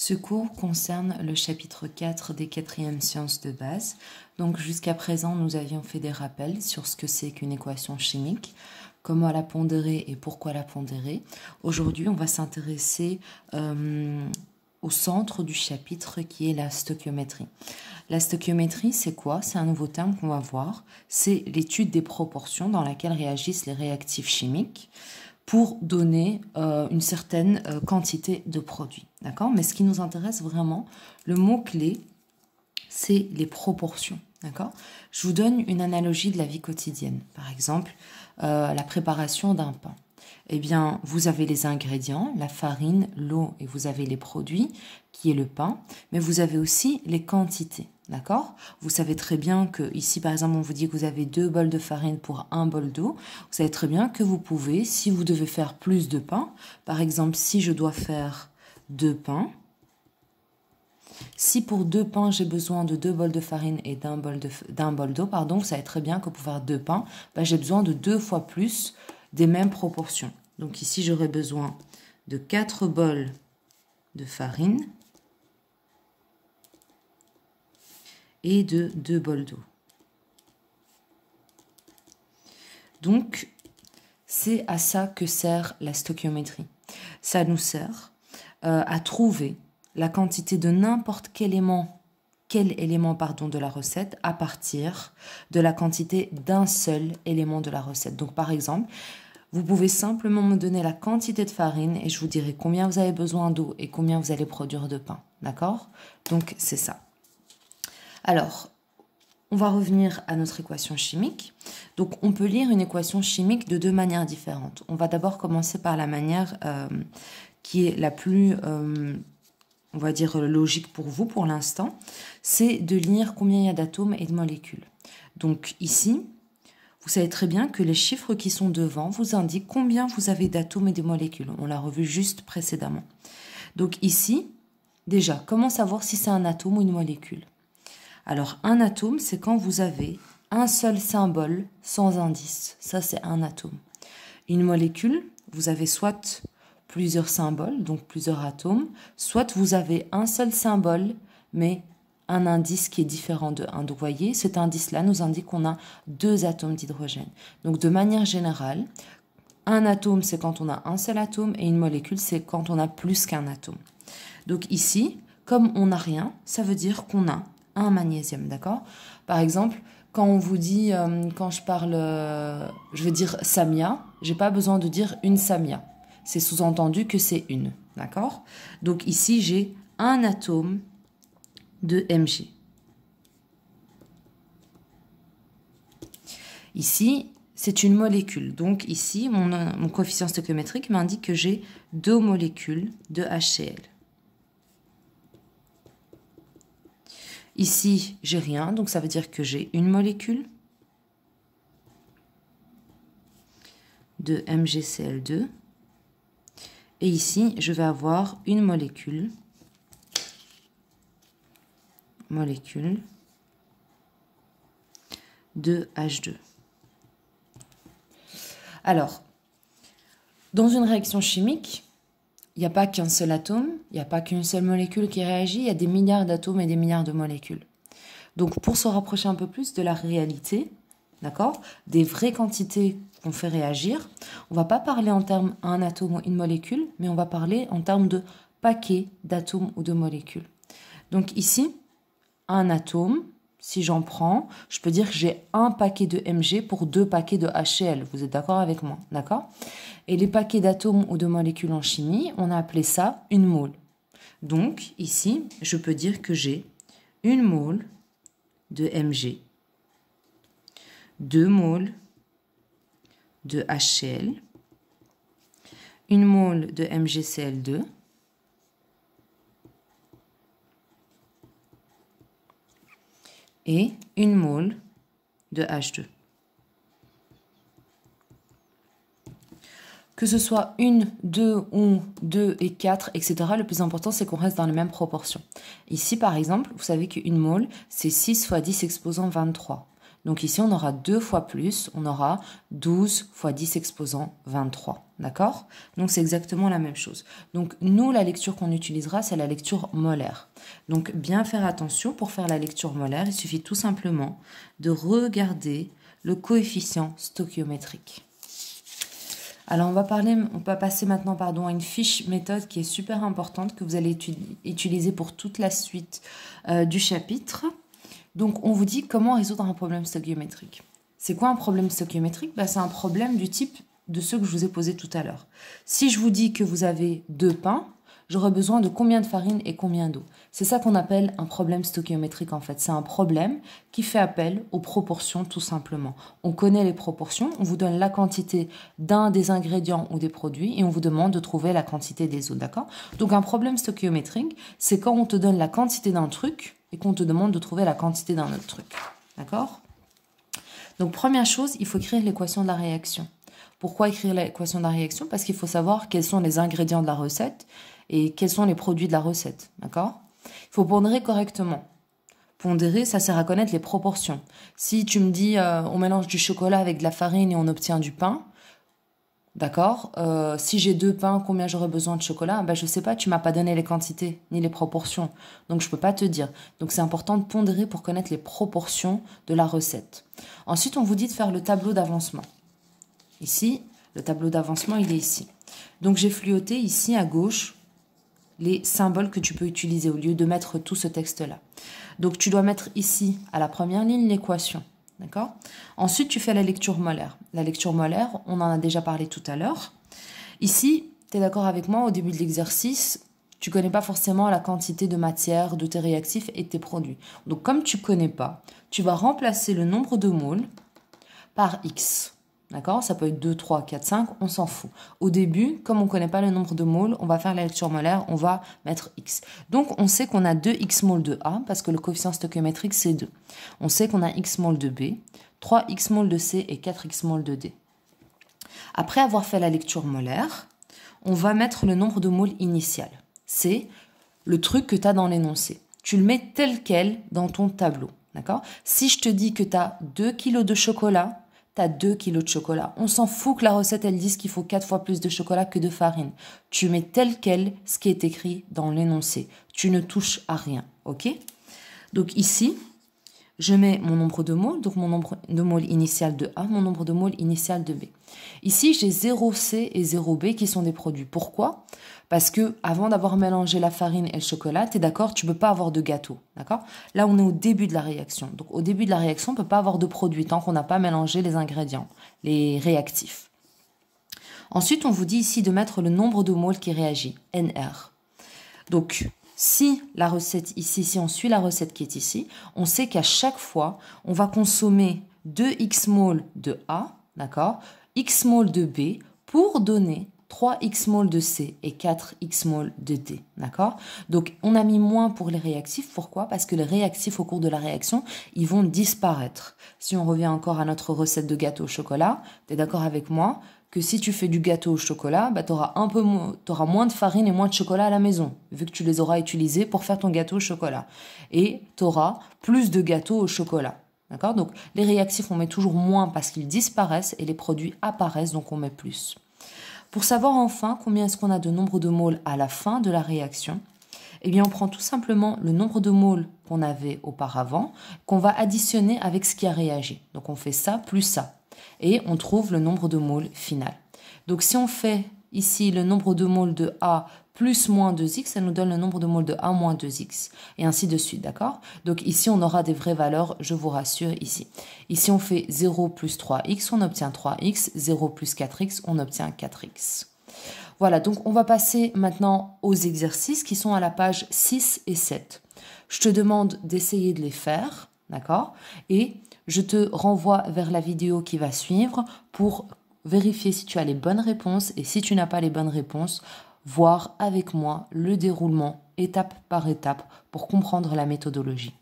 Ce cours concerne le chapitre 4 des quatrièmes sciences de base. Donc jusqu'à présent, nous avions fait des rappels sur ce que c'est qu'une équation chimique, comment la pondérer et pourquoi la pondérer. Aujourd'hui, on va s'intéresser euh, au centre du chapitre qui est la stoichiométrie. La stoichiométrie, c'est quoi C'est un nouveau terme qu'on va voir. C'est l'étude des proportions dans laquelle réagissent les réactifs chimiques pour donner euh, une certaine euh, quantité de produits. D'accord Mais ce qui nous intéresse vraiment, le mot-clé, c'est les proportions. D'accord Je vous donne une analogie de la vie quotidienne. Par exemple, euh, la préparation d'un pain. Eh bien, vous avez les ingrédients, la farine, l'eau, et vous avez les produits, qui est le pain, mais vous avez aussi les quantités. D'accord Vous savez très bien que ici, par exemple, on vous dit que vous avez deux bols de farine pour un bol d'eau. Vous savez très bien que vous pouvez, si vous devez faire plus de pain, par exemple, si je dois faire deux pains. Si pour deux pains, j'ai besoin de deux bols de farine et d'un bol d'eau, pardon, ça va être très bien que pour faire deux pains, bah, j'ai besoin de deux fois plus des mêmes proportions. Donc ici, j'aurais besoin de quatre bols de farine et de deux bols d'eau. Donc, c'est à ça que sert la stoichiométrie. Ça nous sert euh, à trouver la quantité de n'importe quel élément, quel élément pardon, de la recette à partir de la quantité d'un seul élément de la recette. Donc par exemple, vous pouvez simplement me donner la quantité de farine et je vous dirai combien vous avez besoin d'eau et combien vous allez produire de pain. D'accord Donc c'est ça. Alors, on va revenir à notre équation chimique. Donc on peut lire une équation chimique de deux manières différentes. On va d'abord commencer par la manière euh, qui est la plus, euh, on va dire, logique pour vous pour l'instant, c'est de lire combien il y a d'atomes et de molécules. Donc ici, vous savez très bien que les chiffres qui sont devant vous indiquent combien vous avez d'atomes et de molécules. On l'a revu juste précédemment. Donc ici, déjà, comment savoir si c'est un atome ou une molécule Alors un atome, c'est quand vous avez un seul symbole sans indice. Ça, c'est un atome. Une molécule, vous avez soit plusieurs symboles, donc plusieurs atomes, soit vous avez un seul symbole, mais un indice qui est différent de 1. Donc, voyez, cet indice-là nous indique qu'on a deux atomes d'hydrogène. Donc, de manière générale, un atome, c'est quand on a un seul atome, et une molécule, c'est quand on a plus qu'un atome. Donc, ici, comme on n'a rien, ça veut dire qu'on a un magnésium, d'accord Par exemple, quand on vous dit, euh, quand je parle, euh, je veux dire samia, j'ai pas besoin de dire une samia, c'est sous-entendu que c'est une. D'accord Donc ici, j'ai un atome de Mg. Ici, c'est une molécule. Donc ici, mon, coefficient stoichiométrique m'indique que j'ai deux molécules de HCl. Ici, j'ai rien, donc ça veut dire que j'ai une molécule de MgCl2 et ici, je vais avoir une molécule. Molécule de H2. Alors, dans une réaction chimique, il n'y a pas qu'un seul atome, il n'y a pas qu'une seule molécule qui réagit, il y a des milliards d'atomes et des milliards de molécules. Donc pour se rapprocher un peu plus de la réalité, d'accord, des vraies quantités qu'on fait réagir, on va pas parler en termes un atome ou une molécule, mais on va parler en termes de paquets d'atomes ou de molécules. Donc ici, un atome, si j'en prends, je peux dire que j'ai un paquet de Mg pour deux paquets de HCl. Vous êtes d'accord avec moi, d'accord Et les paquets d'atomes ou de molécules en chimie, on a appelé ça une mole. Donc ici, je peux dire que j'ai une mole de Mg, deux moles de HCl, une mole de MgCl2, et une mole de H2. Que ce soit 1, 2, ou 2 et 4, etc., le plus important c'est qu'on reste dans les mêmes proportions. Ici par exemple, vous savez qu'une mole c'est 6 fois 10 exposant 23. Donc ici, on aura deux fois plus, on aura 12 fois 10 exposant 23. D'accord Donc c'est exactement la même chose. Donc nous, la lecture qu'on utilisera, c'est la lecture molaire. Donc bien faire attention pour faire la lecture molaire, il suffit tout simplement de regarder le coefficient stoichiométrique. Alors on va parler, on va passer maintenant pardon à une fiche méthode qui est super importante que vous allez utiliser pour toute la suite euh, du chapitre. Donc on vous dit comment résoudre un problème stoichiométrique. C'est quoi un problème stoichiométrique bah, C'est un problème du type de ceux que je vous ai posé tout à l'heure. Si je vous dis que vous avez deux pains, j'aurai besoin de combien de farine et combien d'eau. C'est ça qu'on appelle un problème stoichiométrique en fait. C'est un problème qui fait appel aux proportions tout simplement. On connaît les proportions, on vous donne la quantité d'un des ingrédients ou des produits et on vous demande de trouver la quantité des autres, d'accord Donc un problème stoichiométrique, c'est quand on te donne la quantité d'un truc et qu'on te demande de trouver la quantité d'un autre truc. D'accord Donc première chose, il faut écrire l'équation de la réaction. Pourquoi écrire l'équation de la réaction Parce qu'il faut savoir quels sont les ingrédients de la recette et quels sont les produits de la recette. D'accord Il faut pondérer correctement. Pondérer, ça sert à connaître les proportions. Si tu me dis euh, on mélange du chocolat avec de la farine et on obtient du pain, D'accord euh, Si j'ai deux pains, combien j'aurai besoin de chocolat Je ben, Je sais pas, tu m'as pas donné les quantités ni les proportions. Donc je ne peux pas te dire. Donc c'est important de pondérer pour connaître les proportions de la recette. Ensuite, on vous dit de faire le tableau d'avancement. Ici, le tableau d'avancement, il est ici. Donc j'ai fluoté ici à gauche les symboles que tu peux utiliser au lieu de mettre tout ce texte-là. Donc tu dois mettre ici, à la première ligne, l'équation. Ensuite, tu fais la lecture molaire. La lecture molaire, on en a déjà parlé tout à l'heure. Ici, tu es d'accord avec moi, au début de l'exercice, tu connais pas forcément la quantité de matière, de tes réactifs et tes produits. Donc, comme tu connais pas, tu vas remplacer le nombre de moles par X. D'accord Ça peut être 2, 3, 4, 5, on s'en fout. Au début, comme on ne connaît pas le nombre de moles, on va faire la lecture molaire, on va mettre x. Donc on sait qu'on a 2x moles de A, parce que le coefficient stoichiométrique c'est 2. On sait qu'on a x moles de B, 3x moles de C et 4x moles de D. Après avoir fait la lecture molaire, on va mettre le nombre de moles initial. C'est le truc que tu as dans l'énoncé. Tu le mets tel quel dans ton tableau. D'accord Si je te dis que tu as 2 kg de chocolat, à 2 kilos de chocolat. On s'en fout que la recette, elle dise qu'il faut 4 fois plus de chocolat que de farine. Tu mets tel quel ce qui est écrit dans l'énoncé. Tu ne touches à rien, ok Donc ici, je mets mon nombre de moles, donc mon nombre de moles initial de A, mon nombre de moles initial de B. Ici, j'ai 0C et 0B qui sont des produits. Pourquoi Parce que avant d'avoir mélangé la farine et le chocolat, tu es d'accord, tu peux pas avoir de gâteau, d'accord Là, on est au début de la réaction. Donc au début de la réaction, on peut pas avoir de produit tant qu'on n'a pas mélangé les ingrédients, les réactifs. Ensuite, on vous dit ici de mettre le nombre de moles qui réagit, NR. Donc si la recette ici, si on suit la recette qui est ici, on sait qu'à chaque fois, on va consommer 2x mol de A, d'accord, x mol de B pour donner 3x mol de C et 4x mol de D. D'accord Donc on a mis moins pour les réactifs. Pourquoi Parce que les réactifs au cours de la réaction, ils vont disparaître. Si on revient encore à notre recette de gâteau au chocolat, tu es d'accord avec moi que si tu fais du gâteau au chocolat, bah, tu auras, moins de farine et moins de chocolat à la maison, vu que tu les auras utilisés pour faire ton gâteau au chocolat. Et tu auras plus de gâteau au chocolat. D'accord Donc les réactifs, on met toujours moins parce qu'ils disparaissent et les produits apparaissent, donc on met plus. Pour savoir enfin combien est-ce qu'on a de nombre de moles à la fin de la réaction, eh bien on prend tout simplement le nombre de moles qu'on avait auparavant, qu'on va additionner avec ce qui a réagi. Donc on fait ça plus ça et on trouve le nombre de moles final. Donc si on fait ici le nombre de moles de A plus moins 2x, ça nous donne le nombre de moles de A moins 2x, et ainsi de suite, d'accord Donc ici, on aura des vraies valeurs, je vous rassure, ici. Ici, on fait 0 plus 3x, on obtient 3x, 0 plus 4x, on obtient 4x. Voilà, donc on va passer maintenant aux exercices qui sont à la page 6 et 7. Je te demande d'essayer de les faire, d'accord Et je te renvoie vers la vidéo qui va suivre pour vérifier si tu as les bonnes réponses et si tu n'as pas les bonnes réponses, voir avec moi le déroulement étape par étape pour comprendre la méthodologie.